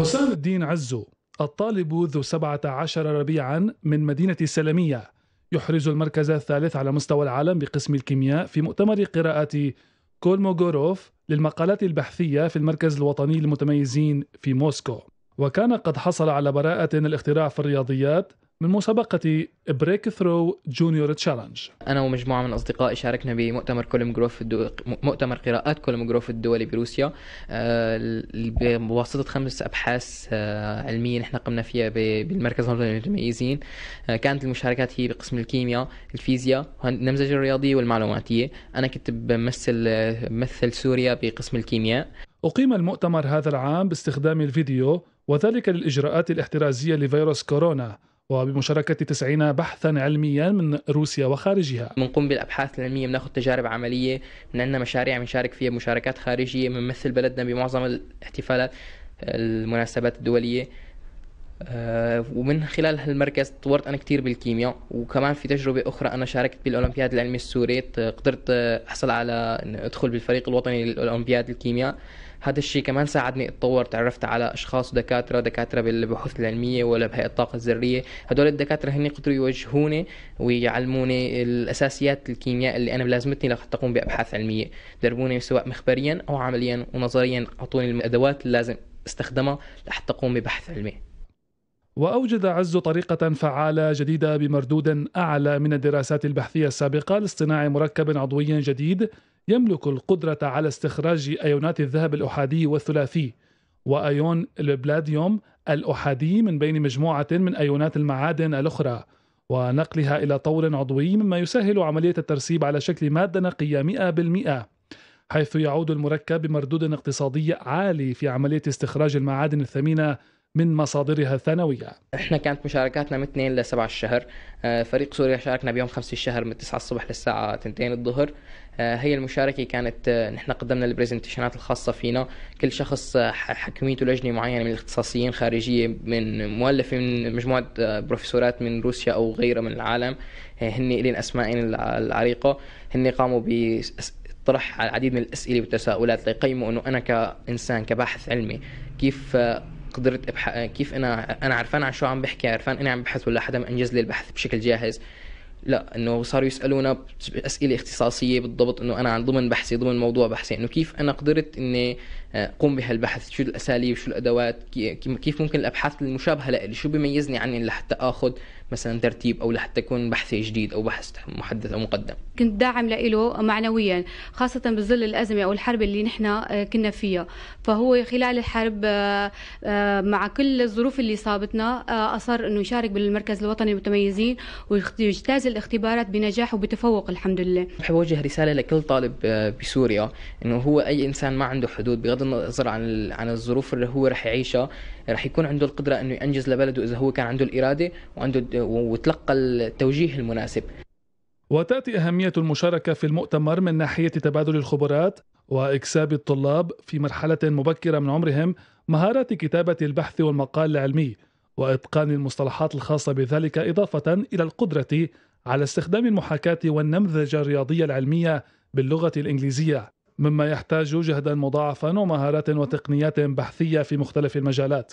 حسام الدين عزو الطالب ذو 17 ربيعا من مدينة السلمية يحرز المركز الثالث على مستوى العالم بقسم الكيمياء في مؤتمر قراءة كولموغوروف للمقالات البحثية في المركز الوطني للمتميزين في موسكو وكان قد حصل على براءة الاختراع في الرياضيات من مسابقة بريك ثرو جونيور تشالنج أنا ومجموعة من أصدقائي شاركنا بمؤتمر كولم جروف الدو... مؤتمر قراءات كولم جروف الدولي بروسيا آه، بواسطة خمس أبحاث آه، علمية نحن قمنا فيها بالمركز الوطني للمميزين آه، كانت المشاركات هي بقسم الكيمياء الفيزياء النمذجة الرياضية والمعلوماتية أنا كنت بمثل بمثل سوريا بقسم الكيمياء أقيم المؤتمر هذا العام باستخدام الفيديو وذلك للإجراءات الاحترازية لفيروس كورونا وبمشاركة 90 بحثا علميا من روسيا وخارجها بنقوم بالأبحاث العلمية بناخذ تجارب عملية من عندنا مشاريع بنشارك فيها مشاركات خارجية بنمثل بلدنا بمعظم الاحتفالات آه، المناسبات الدولية آه، ومن خلال هالمركز تطورت أنا كثير بالكيمياء وكمان في تجربة أخرى أنا شاركت بالأولمبياد العلمي السوري قدرت آه، أحصل على أن أدخل بالفريق الوطني للأولمبياد الكيمياء هذا الشيء كمان ساعدني اتطور تعرفت على اشخاص ودكاتره دكاتره بالبحوث العلميه ولا بهيئه الطاقه الذريه هدول الدكاتره هن قدروا يوجهوني ويعلموني الاساسيات الكيمياء اللي انا لازمتني لحتى اقوم بابحاث علميه دربوني سواء مخبريا او عمليا ونظريا اعطوني الادوات اللي لازم استخدمها لحتى اقوم ببحث علمي وأوجد عز طريقة فعالة جديدة بمردود أعلى من الدراسات البحثية السابقة لاصطناع مركب عضوي جديد يملك القدرة على استخراج أيونات الذهب الأحادي والثلاثي وأيون البلاديوم الأحادي من بين مجموعة من أيونات المعادن الأخرى ونقلها إلى طور عضوي مما يسهل عملية الترسيب على شكل مادة نقية 100% حيث يعود المركب بمردود اقتصادي عالي في عملية استخراج المعادن الثمينة من مصادرها الثانوية احنا كانت مشاركاتنا من 2 ل 7 الشهر آه، فريق سوريا شاركنا بيوم 5 الشهر من 9 الصبح للساعة 2 الظهر آه، هي المشاركة كانت آه، نحن قدمنا البرزنتيشنات الخاصة فينا كل شخص حكميته لجنة معينة من الاختصاصيين خارجية من مؤلفة من مجموعة بروفيسورات من روسيا أو غيرها من العالم هن إلين أسمائين العريقة هن قاموا ب طرح العديد من الأسئلة والتساؤلات ليقيموا أنه أنا كإنسان كباحث علمي كيف قدرت ابحث كيف انا انا عرفان عن شو عم بحكي عرفان اني عم ببحث ولا حدا انجز لي البحث بشكل جاهز لا انه صاروا يسالونا اسئله اختصاصيه بالضبط انه انا عن ضمن بحثي ضمن موضوع بحثي انه كيف انا قدرت اني آه، اقوم بهالبحث شو الاساليب شو الادوات كيف ممكن الابحاث المشابهه لإلي شو بيميزني عني لحتى اخذ مثلا ترتيب او لحتى يكون بحث جديد او بحث محدث او مقدم كنت داعم له معنويا خاصه بظل الازمه او الحرب اللي نحن آه، كنا فيها فهو خلال الحرب آه، آه، مع كل الظروف اللي صابتنا اصر انه يشارك بالمركز الوطني المتميزين ويجتاز الاختبارات بنجاح وبتفوق الحمد لله بحب اوجه رساله لكل طالب بسوريا انه هو اي انسان ما عنده حدود بغض النظر عن عن الظروف اللي هو رح يعيشها رح يكون عنده القدره انه ينجز لبلده اذا هو كان عنده الاراده وعنده وتلقى التوجيه المناسب وتأتي أهمية المشاركة في المؤتمر من ناحية تبادل الخبرات وإكساب الطلاب في مرحلة مبكرة من عمرهم مهارات كتابة البحث والمقال العلمي وإتقان المصطلحات الخاصة بذلك إضافة إلى القدرة على استخدام المحاكاة والنمذجة الرياضية العلمية باللغة الإنجليزية مما يحتاج جهدا مضاعفا ومهارات وتقنيات بحثية في مختلف المجالات